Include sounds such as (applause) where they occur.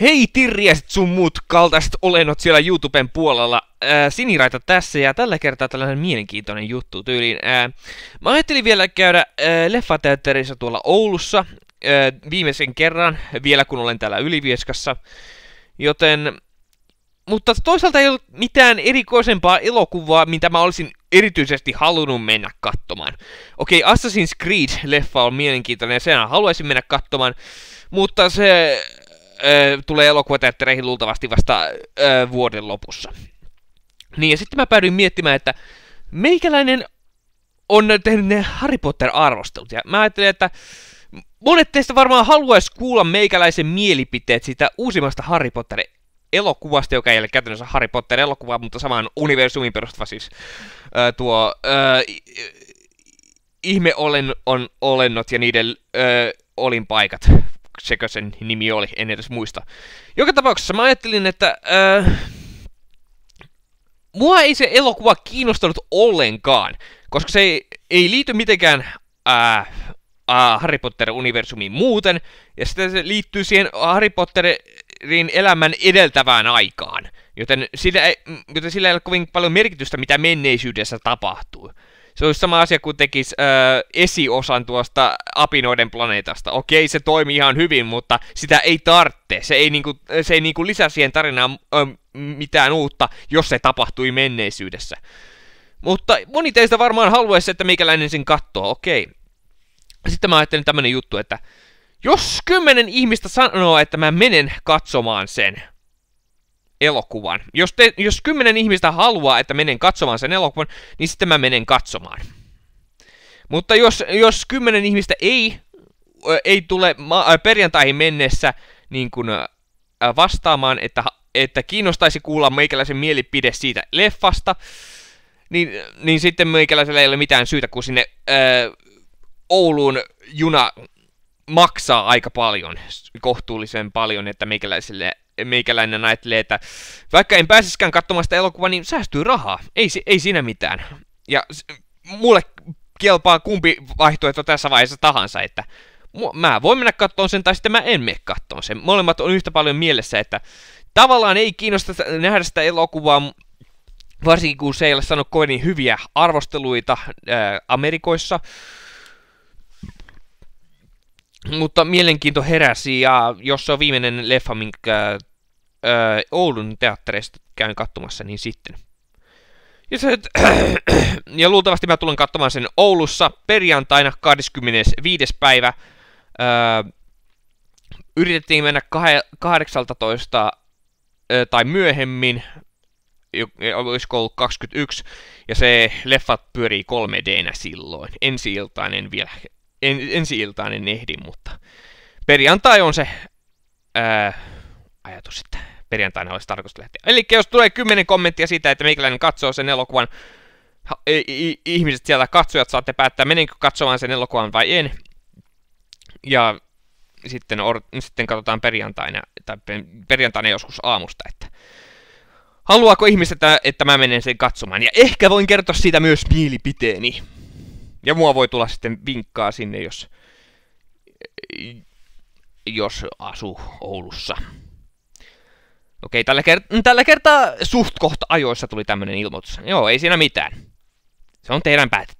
Hei tirjäiset sun muut kaltaiset olennot siellä YouTuben puolella. Ää, siniraita tässä ja tällä kertaa tällainen mielenkiintoinen juttu tyyliin. Ää, mä ajattelin vielä käydä ää, leffateatterissa tuolla Oulussa ää, viimeisen kerran, vielä kun olen täällä Ylivieskassa. Joten... Mutta toisaalta ei ollut mitään erikoisempaa elokuvaa, mitä mä olisin erityisesti halunnut mennä katsomaan. Okei, okay, Assassin's Creed-leffa on mielenkiintoinen ja sen haluaisin mennä katsomaan, mutta se tulee elokuvateattereihin luultavasti vasta ö, vuoden lopussa. Niin, ja sitten mä päädyin miettimään, että meikäläinen on tehnyt ne Harry Potter-arvostelut, ja mä ajattelin, että monet teistä varmaan haluaisi kuulla meikäläisen mielipiteet siitä uusimmasta Harry Potter elokuvasta, joka ei ole käytännössä Harry Potter elokuva, mutta samaan universumiin perustuva siis ö, tuo ö, olen on olennot ja niiden ö, olinpaikat sekö sen nimi oli, en edes muista. Joka tapauksessa mä ajattelin, että... Äh, mua ei se elokuva kiinnostanut ollenkaan, koska se ei, ei liity mitenkään äh, äh, Harry Potter-universumiin muuten, ja sitten se liittyy siihen Harry Potterin elämän edeltävään aikaan. Joten sillä, ei, mm, joten sillä ei ole kovin paljon merkitystä, mitä menneisyydessä tapahtuu. Se olisi sama asia kuin tekisi ö, esiosan tuosta apinoiden planeetasta. Okei, se toimii ihan hyvin, mutta sitä ei tarvitse. Se ei, niinku, se ei niinku lisää siihen tarinaan ö, mitään uutta, jos se tapahtui menneisyydessä. Mutta moni teistä varmaan haluaisi, että mikäläinen sen kattoo. Okei. Sitten mä ajattelin tämmönen juttu, että jos kymmenen ihmistä sanoo, että mä menen katsomaan sen, elokuvan. Jos, te, jos kymmenen ihmistä haluaa, että menen katsomaan sen elokuvan, niin sitten mä menen katsomaan. Mutta jos, jos kymmenen ihmistä ei, ei tule perjantaihin mennessä niin kun vastaamaan, että, että kiinnostaisi kuulla meikäläisen mielipide siitä leffasta, niin, niin sitten meikäläisellä ei ole mitään syytä, kun sinne ää, Ouluun juna maksaa aika paljon, kohtuullisen paljon, että meikäläiselle meikäläinen ajattelee, että vaikka en pääsiskään katsomaan sitä elokuvaa, niin säästyy rahaa. Ei, ei siinä mitään. Ja mulle kelpaa kumpi vaihtoehto tässä vaiheessa tahansa, että mä voin mennä katsomaan sen tai sitten mä en mene katsomaan sen. Molemmat on yhtä paljon mielessä, että tavallaan ei kiinnosta nähdä sitä elokuvaa, varsinkin kun se ei ole saanut kovin hyviä arvosteluita ää, Amerikoissa mutta mielenkiinto heräsi, ja jos se on viimeinen leffa, minkä ö, Oulun teattereista käyn katsomassa, niin sitten. Ja, se, (clears throat) ja luultavasti mä tulen katsomaan sen Oulussa perjantaina 25. päivä. Ö, yritettiin mennä 18 öö, tai myöhemmin, olisiko ollut 21, ja se leffat pyörii 3 d silloin. Ensi iltaan en vielä en, ensi iltaan en ehdi, mutta perjantai on se ää, ajatus, että perjantaina olisi tarkoitus lähteä. Eli jos tulee kymmenen kommenttia siitä, että meikäläinen katsoo sen elokuvan, e, ihmiset siellä katsojat saatte päättää, menenkö katsomaan sen elokuvan vai en. Ja sitten, or, sitten katsotaan perjantaina, tai perjantaina joskus aamusta, että haluaako ihmiset, että, että mä menen sen katsomaan. Ja ehkä voin kertoa siitä myös mielipiteeni. Ja mua voi tulla sitten vinkkaa sinne, jos, jos asu Oulussa. Okei, tällä, kert- tällä kertaa suht kohta ajoissa tuli tämmöinen ilmoitus. Joo, ei siinä mitään. Se on teidän päät-